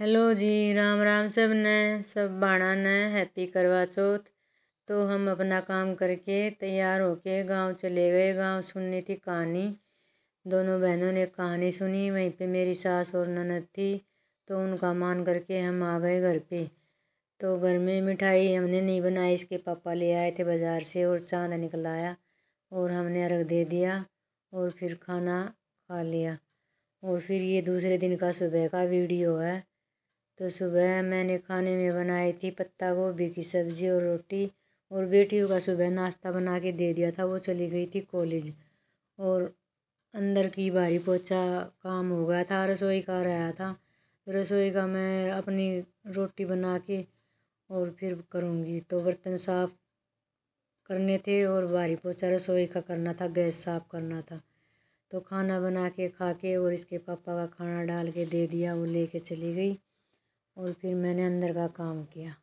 hello जी राम राम सब ने सब बाणा ने हैप्पी करवा चौथ तो हम अपना काम करके तैयार होके गांव चले गए गांव सुननी थी कहानी दोनों बहनों ने कहानी सुनी वहीं पे मेरी सास और ननद थी तो उनका मान करके हम आ गए घर पे तो घर में मिठाई हमने नहीं बनाई इसके पापा ले आए थे बाज़ार से और चाँद निकलाया और हमने अर्घ दे दिया और फिर खाना खा लिया और फिर ये दूसरे दिन का सुबह का वीडियो है तो सुबह मैंने खाने में बनाई थी पत्ता गोभी की सब्ज़ी और रोटी और बेटियों का सुबह नाश्ता बना के दे दिया था वो चली गई थी कॉलेज और अंदर की भारी पोछा काम हो गया था रसोई का रहा था रसोई का मैं अपनी रोटी बना के और फिर करूँगी तो बर्तन साफ़ करने थे और भारी पोछा रसोई का करना था गैस साफ़ करना था तो खाना बना के खा के और इसके पापा का खाना डाल के दे दिया वो लेके चली गई और फिर मैंने अंदर का काम किया